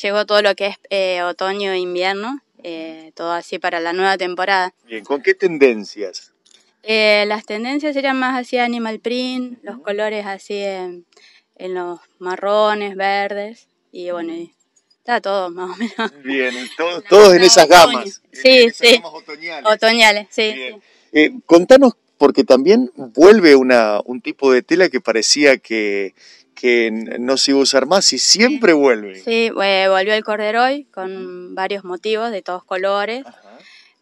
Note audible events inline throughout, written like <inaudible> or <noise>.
llegó todo lo que es eh, otoño e invierno, eh, todo así para la nueva temporada. Bien, ¿con qué tendencias? Eh, las tendencias eran más hacia animal print, los colores así en, los marrones, verdes y bueno, está todo más o menos. Bien, <laughs> todos en esas gamas. sí, sí. Gamas otoñales. Otoñales, sí. contanos porque también vuelve una, un tipo de tela que parecía que, que no se iba a usar más y siempre vuelve. Sí, eh, volvió el cordero hoy con varios motivos de todos colores,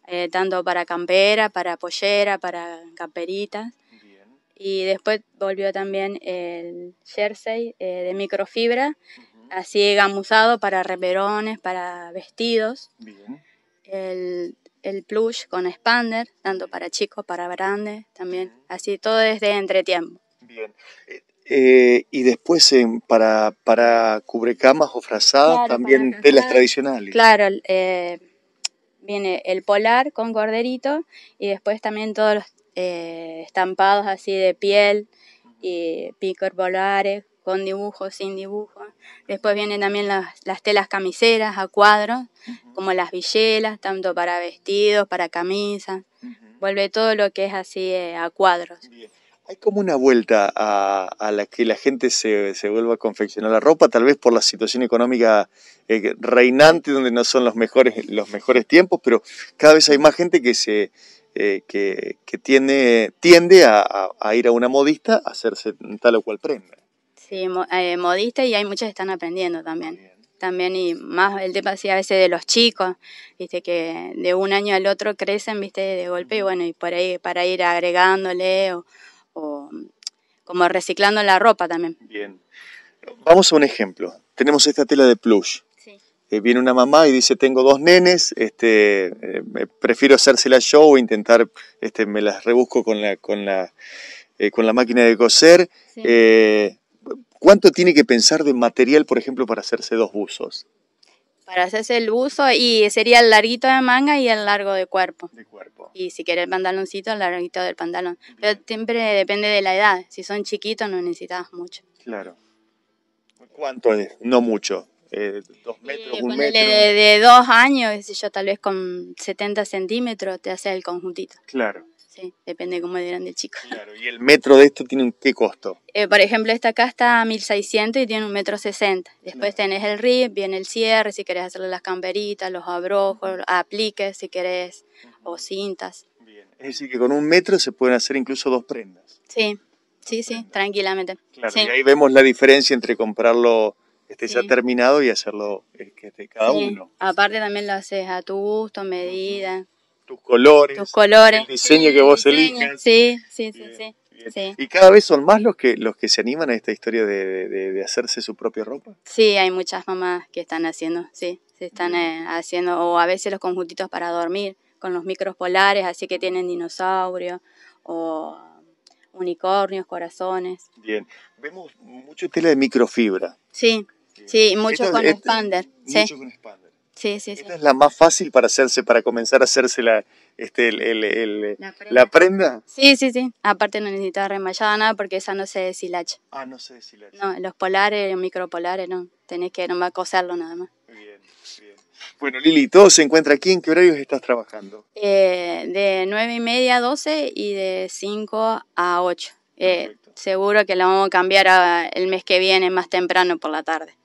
eh, tanto para campera, para pollera, para camperitas. Y después volvió también el jersey eh, de microfibra, así gamuzado para reverones para vestidos. Bien. El, el plush con expander, tanto para chicos, para grandes, también. Así todo desde entretiempo. Bien. Eh, y después en, para, para cubrecamas o frazadas también telas tradicionales. Claro, eh, viene el polar con corderito y después también todos los eh, estampados así de piel y picor polares con dibujos, sin dibujos. Después vienen también las, las telas camiseras a cuadros, como las villelas, tanto para vestidos, para camisas. Vuelve todo lo que es así a cuadros hay como una vuelta a, la que la gente se, vuelva a confeccionar la ropa, tal vez por la situación económica eh, reinante, donde no son los mejores, los mejores tiempos, pero cada vez hay más gente que se eh, que, que, tiende, a, ir a una modista a hacerse tal o cual prenda. Sí, eh, modista y hay muchas que están aprendiendo también. También y más el tema así a veces de los chicos, viste que de un año al otro crecen, viste, de golpe y bueno, y por ahí para ir agregándole o, o como reciclando la ropa también. Bien. Vamos a un ejemplo. Tenemos esta tela de plush. Eh, viene una mamá y dice, tengo dos nenes, este, eh, prefiero hacérsela yo o intentar, este, me las rebusco con la, con la, eh, con la máquina de coser. ¿Cuánto tiene que pensar de material, por ejemplo, para hacerse dos buzos? Para hacerse el buzo y sería el larguito de manga y el largo de cuerpo. De cuerpo y si quieres el pantaloncito, el larguito del pantalón. Pero siempre depende de la edad. Si son chiquitos, no necesitas mucho. Claro. ¿Cuánto es? No mucho. Eh, dos metros, un metro. De, dos años, yo, tal vez con 70 centímetros te hace el conjuntito. Claro. Sí, depende cómo de grande chico. Claro, ¿y el metro de esto tiene qué costo? Eh, por ejemplo, esta acá está a 1600 y tiene un metro 60. Después tenés el RIP, viene el cierre, si querés hacerle las camperitas, los abrojos, apliques si querés, o cintas. Bien, es decir que con un metro se pueden hacer incluso dos prendas. Sí, sí, sí, tranquilamente. Claro, y ahí vemos la diferencia entre comprarlo este ya terminado y hacerlo este, cada uno. Aparte también lo haces a tu gusto, medida tus colores, tus colores el diseño que vos elijas. Sí, sí, sí, sí, Y cada vez son más los que los que se animan a esta historia de, de, hacerse su propia ropa. Sí, hay muchas mamás que están haciendo, sí, se están eh, haciendo, o a veces los conjuntitos para dormir, con los micros polares, así que tienen dinosaurios o unicornios, corazones. Bien, vemos mucho tela de microfibra. Sí, sí, mucho con expander. sí. con expander. Sí, sí, sí. Esta es la más fácil para hacerse, para comenzar a hacerse la, este, prenda. Sí, sí, sí. Aparte no necesita remallada nada porque esa no se deshilacha. Ah, no se deshilacha. No, los polares, los micropolares, no. Tenés que a coserlo nada más. Bien, bien. Bueno, Lili, ¿todo se encuentra aquí? ¿En qué horarios estás trabajando? Eh, de nueve y media a 12 y de 5 a 8. Eh, seguro que la vamos a cambiar el mes que viene más temprano por la tarde.